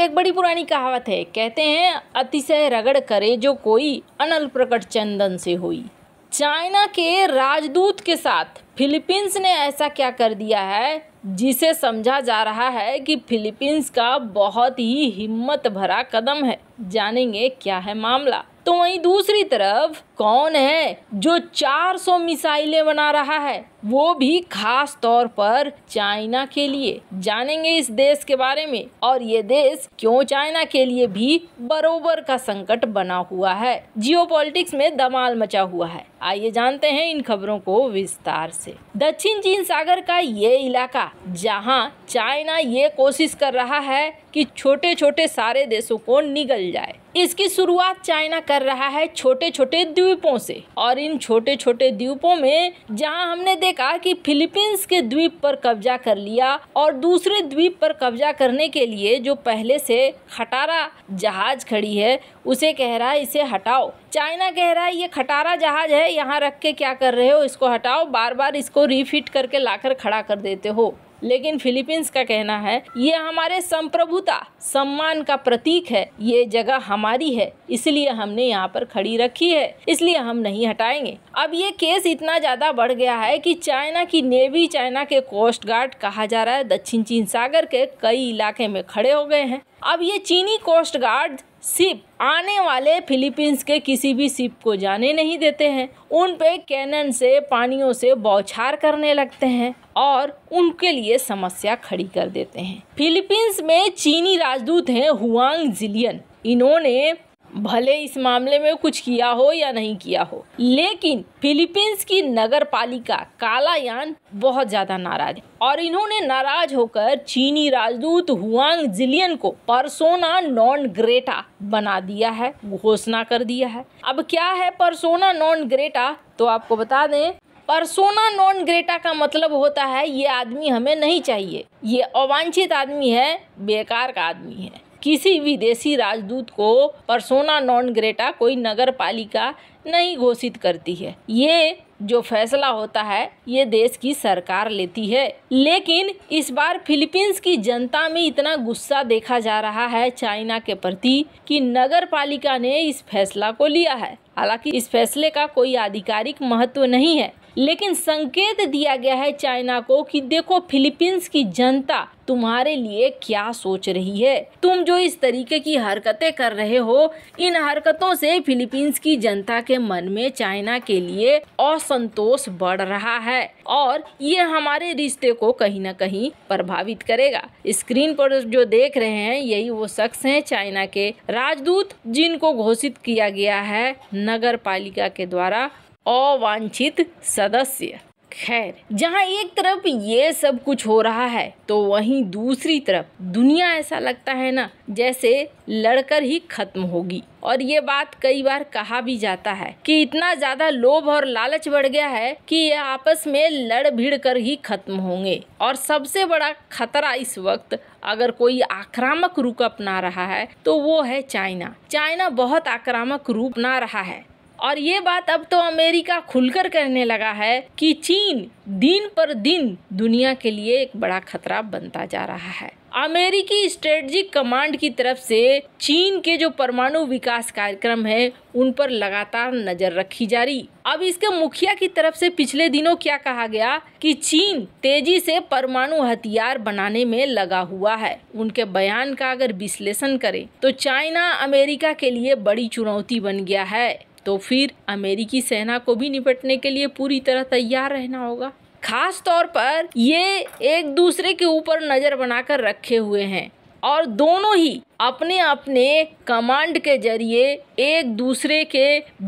एक बड़ी पुरानी कहावत है कहते हैं अतिशय रगड़ करे जो कोई अनल प्रकट चंदन से हुई चाइना के राजदूत के साथ फिलीपींस ने ऐसा क्या कर दिया है जिसे समझा जा रहा है कि फिलीपींस का बहुत ही हिम्मत भरा कदम है जानेंगे क्या है मामला तो वहीं दूसरी तरफ कौन है जो 400 मिसाइलें बना रहा है वो भी खास तौर पर चाइना के लिए जानेंगे इस देश के बारे में और ये देश क्यों चाइना के लिए भी बरोबर का संकट बना हुआ है जियोपॉलिटिक्स में दमाल मचा हुआ है आइए जानते हैं इन खबरों को विस्तार से दक्षिण चीन सागर का ये इलाका जहां चाइना ये कोशिश कर रहा है कि छोटे छोटे सारे देशों को निगल जाए इसकी शुरुआत चाइना कर रहा है छोटे छोटे द्वीपों से और इन छोटे छोटे द्वीपों में जहां हमने ने कहा कि फिलीपींस के द्वीप पर कब्जा कर लिया और दूसरे द्वीप पर कब्जा करने के लिए जो पहले से खटारा जहाज खड़ी है उसे कह रहा है इसे हटाओ चाइना कह रहा है ये खटारा जहाज है यहाँ रख के क्या कर रहे हो इसको हटाओ बार बार इसको रिफिट करके लाकर खड़ा कर देते हो लेकिन फिलीपींस का कहना है ये हमारे संप्रभुता सम्मान का प्रतीक है ये जगह हमारी है इसलिए हमने यहाँ पर खड़ी रखी है इसलिए हम नहीं हटाएंगे अब ये केस इतना ज़्यादा बढ़ गया है कि चाइना की नेवी चाइना के कोस्ट गार्ड कहा जा रहा है दक्षिण चीन सागर के कई इलाके में खड़े हो गए हैं अब ये चीनी कोस्ट गार्ड सिप आने वाले फिलीपींस के किसी भी सिप को जाने नहीं देते हैं उन पे कैनन से पानियों से बौछार करने लगते हैं और उनके लिए समस्या खड़ी कर देते हैं फिलीपींस में चीनी राजदूत हैं हुआंग जिलियन इन्होंने भले इस मामले में कुछ किया हो या नहीं किया हो लेकिन फिलीपींस की नगर पालिका कालायान बहुत ज्यादा नाराज है और इन्होंने नाराज होकर चीनी राजदूत हुआंग जिलियन को परसोना नॉन ग्रेटा बना दिया है घोषणा कर दिया है अब क्या है परसोना नॉन ग्रेटा तो आपको बता दें परसोना नॉन ग्रेटा का मतलब होता है ये आदमी हमें नहीं चाहिए ये अवांछित आदमी है बेकार का आदमी है किसी विदेशी राजदूत को परसोना नॉन ग्रेटा कोई नगर पालिका नहीं घोषित करती है ये जो फैसला होता है ये देश की सरकार लेती है लेकिन इस बार फिलीपींस की जनता में इतना गुस्सा देखा जा रहा है चाइना के प्रति कि नगर पालिका ने इस फैसला को लिया है हालांकि इस फैसले का कोई आधिकारिक महत्व नहीं है लेकिन संकेत दिया गया है चाइना को कि देखो फिलीपींस की जनता तुम्हारे लिए क्या सोच रही है तुम जो इस तरीके की हरकतें कर रहे हो इन हरकतों से फिलीपींस की जनता के मन में चाइना के लिए असंतोष बढ़ रहा है और ये हमारे रिश्ते को कहीं ना कहीं प्रभावित करेगा स्क्रीन पर जो देख रहे हैं यही वो शख्स हैं चाइना के राजदूत जिनको घोषित किया गया है नगर पालिका के द्वारा अवांछित सदस्य खैर जहाँ एक तरफ ये सब कुछ हो रहा है तो वहीं दूसरी तरफ दुनिया ऐसा लगता है ना जैसे लड़कर ही खत्म होगी और ये बात कई बार कहा भी जाता है कि इतना ज्यादा लोभ और लालच बढ़ गया है कि ये आपस में लड़ भिड़ कर ही खत्म होंगे और सबसे बड़ा खतरा इस वक्त अगर कोई आक्रामक रूप अपना रहा है तो वो है चाइना चाइना बहुत आक्रामक रूप अपना रहा है और ये बात अब तो अमेरिका खुलकर कहने लगा है कि चीन दिन पर दिन दुनिया के लिए एक बड़ा खतरा बनता जा रहा है अमेरिकी स्ट्रेटजिक कमांड की तरफ से चीन के जो परमाणु विकास कार्यक्रम है उन पर लगातार नजर रखी जा रही अब इसके मुखिया की तरफ से पिछले दिनों क्या कहा गया कि चीन तेजी से परमाणु हथियार बनाने में लगा हुआ है उनके बयान का अगर विश्लेषण करें तो चाइना अमेरिका के लिए बड़ी चुनौती बन गया है तो फिर अमेरिकी सेना को भी निपटने के लिए पूरी तरह तैयार रहना होगा खास तौर पर ये एक दूसरे के ऊपर नज़र बनाकर रखे हुए हैं और दोनों ही अपने अपने कमांड के जरिए एक दूसरे के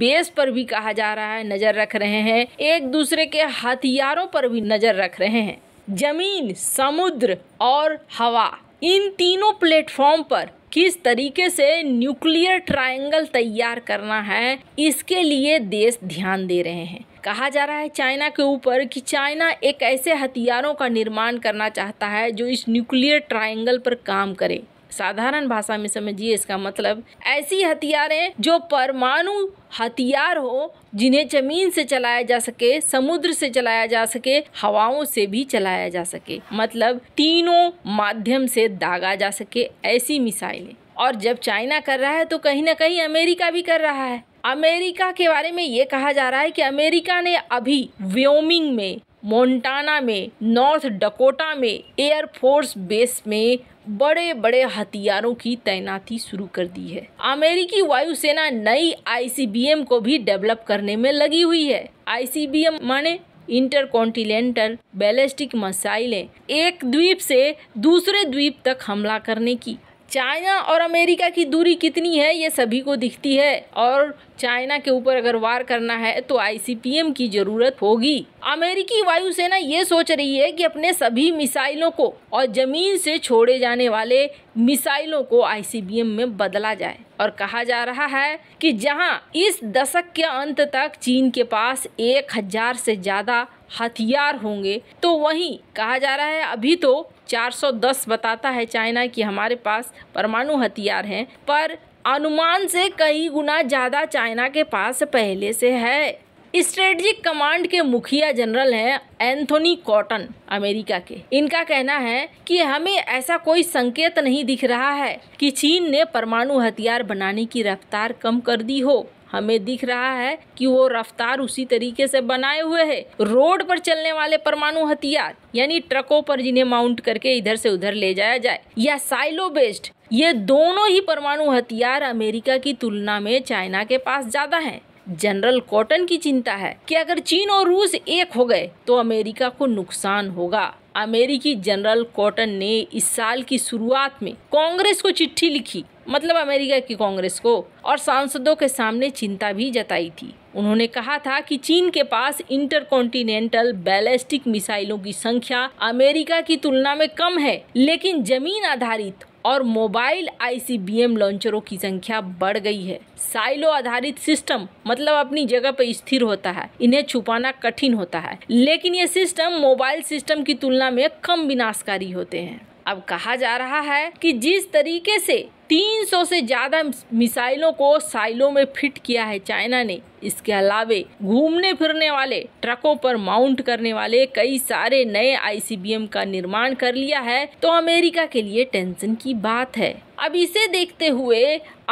बेस पर भी कहा जा रहा है नज़र रख रहे हैं एक दूसरे के हथियारों पर भी नज़र रख रहे हैं जमीन समुद्र और हवा इन तीनों प्लेटफॉर्म पर किस तरीके से न्यूक्लियर ट्रायंगल तैयार करना है इसके लिए देश ध्यान दे रहे हैं कहा जा रहा है चाइना के ऊपर कि चाइना एक ऐसे हथियारों का निर्माण करना चाहता है जो इस न्यूक्लियर ट्रायंगल पर काम करे साधारण भाषा में समझिए इसका मतलब ऐसी हथियारें जो परमाणु हथियार हो जिन्हें जमीन से चलाया जा सके समुद्र से चलाया जा सके हवाओं से भी चलाया जा सके मतलब तीनों माध्यम से दागा जा सके ऐसी मिसाइलें और जब चाइना कर रहा है तो कहीं ना कहीं अमेरिका भी कर रहा है अमेरिका के बारे में ये कहा जा रहा है कि अमेरिका ने अभी व्योमिंग में मोन्टाना में नॉर्थ डकोटा में एयरफोर्स बेस में बड़े बड़े हथियारों की तैनाती शुरू कर दी है अमेरिकी वायुसेना नई आईसीबीएम को भी डेवलप करने में लगी हुई है आईसीबीएम माने इंटरकॉन्टिनेंटल बैलिस्टिक मिसाइलें एक द्वीप से दूसरे द्वीप तक हमला करने की चाइना और अमेरिका की दूरी कितनी है ये सभी को दिखती है और चाइना के ऊपर अगर वार करना है तो आईसीपीएम की जरूरत होगी अमेरिकी वायुसेना ये सोच रही है कि अपने सभी मिसाइलों को और जमीन से छोड़े जाने वाले मिसाइलों को आईसीबीएम में बदला जाए और कहा जा रहा है कि जहां इस दशक के अंत तक चीन के पास एक हजार से ज़्यादा हथियार होंगे तो वहीं कहा जा रहा है अभी तो 410 बताता है चाइना कि हमारे पास परमाणु हथियार हैं पर अनुमान से कई गुना ज़्यादा चाइना के पास पहले से है स्ट्रेटजिक कमांड के मुखिया जनरल हैं एंथोनी कॉटन अमेरिका के इनका कहना है कि हमें ऐसा कोई संकेत नहीं दिख रहा है कि चीन ने परमाणु हथियार बनाने की रफ्तार कम कर दी हो हमें दिख रहा है कि वो रफ्तार उसी तरीके से बनाए हुए है रोड पर चलने वाले परमाणु हथियार यानी ट्रकों पर जिन्हें माउंट करके इधर से उधर ले जाया जाए या साइलो बेस्ड ये दोनों ही परमाणु हथियार अमेरिका की तुलना में चाइना के पास ज्यादा हैं जनरल कॉटन की चिंता है कि अगर चीन और रूस एक हो गए तो अमेरिका को नुकसान होगा अमेरिकी जनरल कॉटन ने इस साल की शुरुआत में कांग्रेस को चिट्ठी लिखी मतलब अमेरिका की कांग्रेस को और सांसदों के सामने चिंता भी जताई थी उन्होंने कहा था कि चीन के पास इंटरकॉन्टिनेंटल बैलिस्टिक मिसाइलों की संख्या अमेरिका की तुलना में कम है लेकिन जमीन आधारित और मोबाइल आईसीबीएम लॉन्चरों की संख्या बढ़ गई है साइलो आधारित सिस्टम मतलब अपनी जगह पर स्थिर होता है इन्हें छुपाना कठिन होता है लेकिन ये सिस्टम मोबाइल सिस्टम की तुलना में कम विनाशकारी होते हैं अब कहा जा रहा है कि जिस तरीके से 300 से ज्यादा मिसाइलों को साइलों में फिट किया है चाइना ने इसके अलावे घूमने फिरने वाले ट्रकों पर माउंट करने वाले कई सारे नए आईसीबीएम का निर्माण कर लिया है तो अमेरिका के लिए टेंशन की बात है अब इसे देखते हुए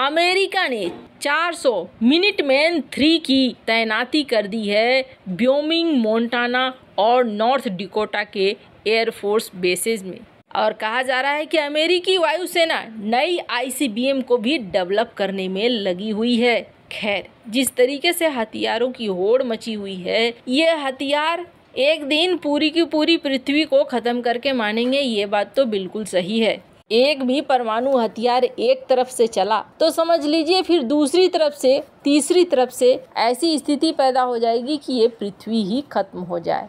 अमेरिका ने 400 मिनट मैन थ्री की तैनाती कर दी है ब्योमिंग मोन्टाना और नॉर्थ डिकोटा के एयरफोर्स बेसिस में और कहा जा रहा है कि अमेरिकी वायुसेना नई आईसीबीएम को भी डेवलप करने में लगी हुई है खैर जिस तरीके से हथियारों की होड़ मची हुई है ये हथियार एक दिन पूरी की पूरी पृथ्वी को ख़त्म करके मानेंगे ये बात तो बिल्कुल सही है एक भी परमाणु हथियार एक तरफ से चला तो समझ लीजिए फिर दूसरी तरफ से तीसरी तरफ से ऐसी स्थिति पैदा हो जाएगी कि ये पृथ्वी ही खत्म हो जाए